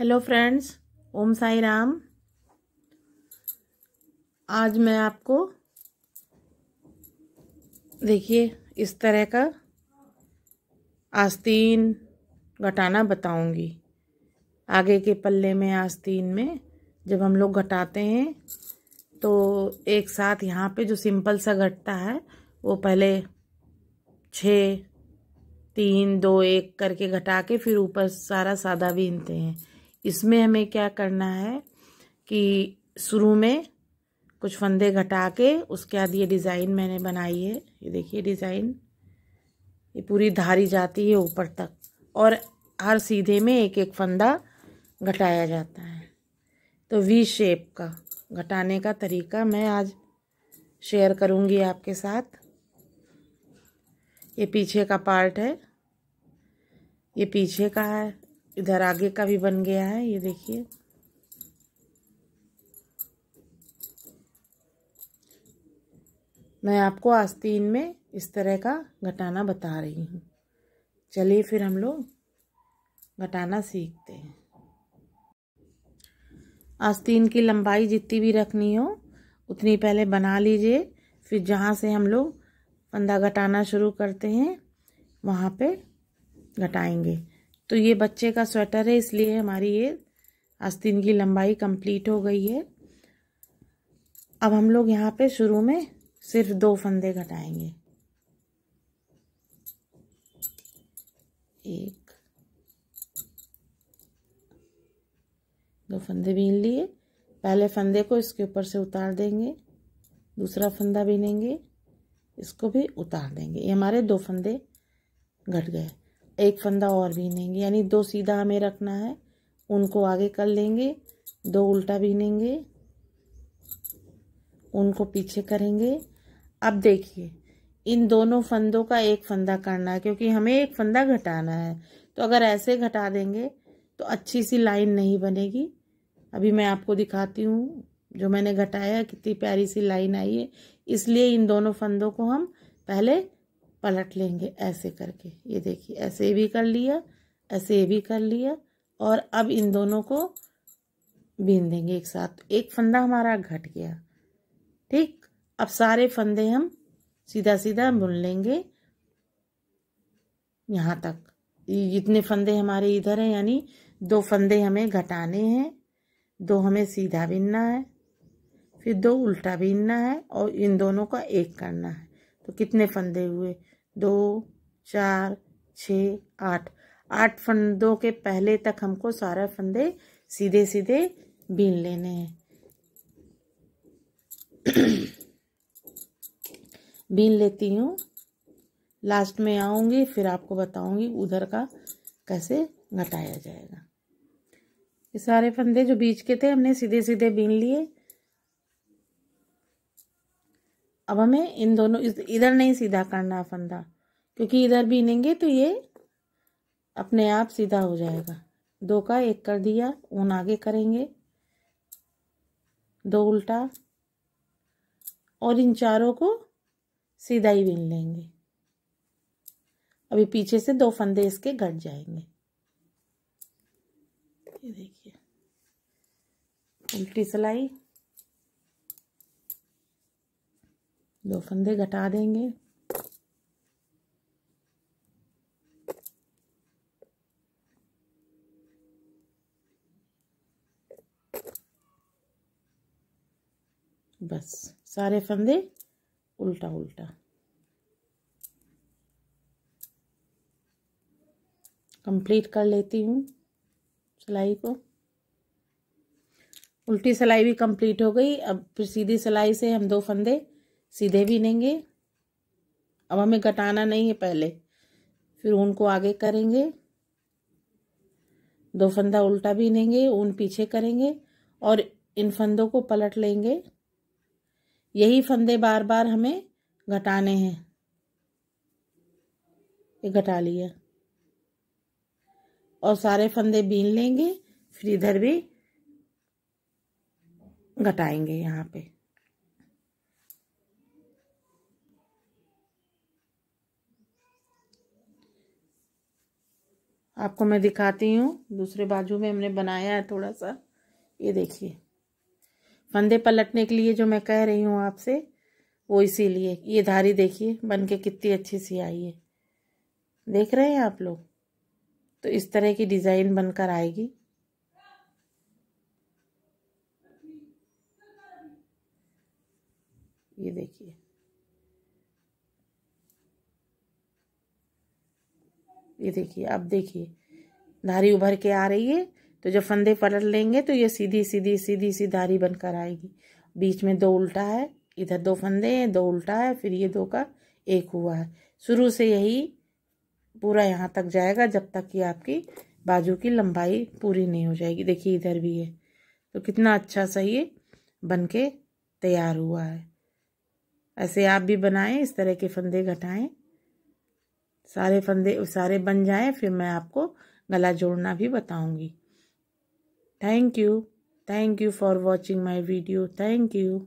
hello friends Om Sai Ram आज मैं आपको देखिए इस तरह का आस्तीन घटाना बताऊंगी आगे के पल्ले में आस्तीन में जब हम लोग घटाते हैं तो एक साथ यहाँ पे जो सिंपल सा घटता है वो पहले छ तीन दो एक करके घटा के फिर ऊपर सारा सादा बीनते हैं इसमें हमें क्या करना है कि शुरू में कुछ फंदे घटा के उसके बाद ये डिज़ाइन मैंने बनाई है ये देखिए डिज़ाइन ये पूरी धारी जाती है ऊपर तक और हर सीधे में एक एक फंदा घटाया जाता है तो वी शेप का घटाने का तरीका मैं आज शेयर करूँगी आपके साथ ये पीछे का पार्ट है ये पीछे का है इधर आगे का भी बन गया है ये देखिए मैं आपको आस्तीन में इस तरह का घटाना बता रही हूँ चलिए फिर हम लोग घटाना सीखते हैं आस्तीन की लंबाई जितनी भी रखनी हो उतनी पहले बना लीजिए फिर जहाँ से हम लोग फंदा घटाना शुरू करते हैं वहाँ पे घटाएंगे तो ये बच्चे का स्वेटर है इसलिए हमारी ये आस्तीन की लंबाई कंप्लीट हो गई है अब हम लोग यहाँ पे शुरू में सिर्फ दो फंदे घटाएंगे एक दो फंदे बीन लिए पहले फंदे को इसके ऊपर से उतार देंगे दूसरा फंदा बीनेंगे इसको भी उतार देंगे ये हमारे दो फंदे घट गए एक फंदा और बीनेंगे यानी दो सीधा हमें रखना है उनको आगे कर लेंगे दो उल्टा बीनेंगे उनको पीछे करेंगे अब देखिए इन दोनों फंदों का एक फंदा करना है क्योंकि हमें एक फंदा घटाना है तो अगर ऐसे घटा देंगे तो अच्छी सी लाइन नहीं बनेगी अभी मैं आपको दिखाती हूँ जो मैंने घटाया कितनी प्यारी सी लाइन आई है इसलिए इन दोनों फंदों को हम पहले पलट लेंगे ऐसे करके ये देखिए ऐसे भी कर लिया ऐसे भी कर लिया और अब इन दोनों को बीन देंगे एक साथ एक फंदा हमारा घट गया ठीक अब सारे फंदे हम सीधा सीधा बुन लेंगे यहाँ तक जितने फंदे हमारे इधर हैं यानी दो फंदे हमें घटाने हैं दो हमें सीधा बीनना है फिर दो उल्टा बीनना है और इन दोनों का एक करना है तो कितने फंदे हुए दो चार छ आठ आठ फंदों के पहले तक हमको सारे फंदे सीधे सीधे बीन लेने हैं बीन लेती हूँ लास्ट में आऊंगी फिर आपको बताऊंगी उधर का कैसे घटाया जाएगा ये सारे फंदे जो बीच के थे हमने सीधे सीधे बीन लिए अब हमें इन दोनों इधर नहीं सीधा करना फंदा क्योंकि इधर भी तो ये अपने आप सीधा हो जाएगा दो का एक कर दिया ऊन आगे करेंगे दो उल्टा और इन चारों को सीधा ही बीन लेंगे अभी पीछे से दो फंदे इसके घट जाएंगे ये देखिए उल्टी सिलाई दो फंदे घटा देंगे बस सारे फंदे उल्टा उल्टा कंप्लीट कर लेती हूँ सिलाई को उल्टी सिलाई भी कंप्लीट हो गई अब फिर सीधी सिलाई से हम दो फंदे सीधे भी लेंगे अब हमें घटाना नहीं है पहले फिर ऊन को आगे करेंगे दो फंदा उल्टा भी लेंगे ऊन पीछे करेंगे और इन फंदों को पलट लेंगे यही फंदे बार बार हमें घटाने हैं ये घटा लिया और सारे फंदे बीन लेंगे फिर इधर भी घटाएंगे यहाँ पे आपको मैं दिखाती हूँ दूसरे बाजू में हमने बनाया है थोड़ा सा ये देखिए फंदे पलटने के लिए जो मैं कह रही हूँ आपसे वो इसीलिए ये धारी देखिए बन के कितनी अच्छी सी आई है देख रहे हैं आप लोग तो इस तरह की डिज़ाइन बनकर आएगी ये देखिए ये देखिए अब देखिए धारी उभर के आ रही है तो जब फंदे पलट लेंगे तो ये सीधी सीधी सीधी सी धारी बनकर आएगी बीच में दो उल्टा है इधर दो फंदे हैं दो उल्टा है फिर ये दो का एक हुआ है शुरू से यही पूरा यहाँ तक जाएगा जब तक कि आपकी बाजू की लंबाई पूरी नहीं हो जाएगी देखिए इधर भी है तो कितना अच्छा सा ये बन के तैयार हुआ है ऐसे आप भी बनाएं इस तरह के फंदे घटाएं सारे फंदे सारे बन जाएं फिर मैं आपको गला जोड़ना भी बताऊंगी thank you thank you for watching my video thank you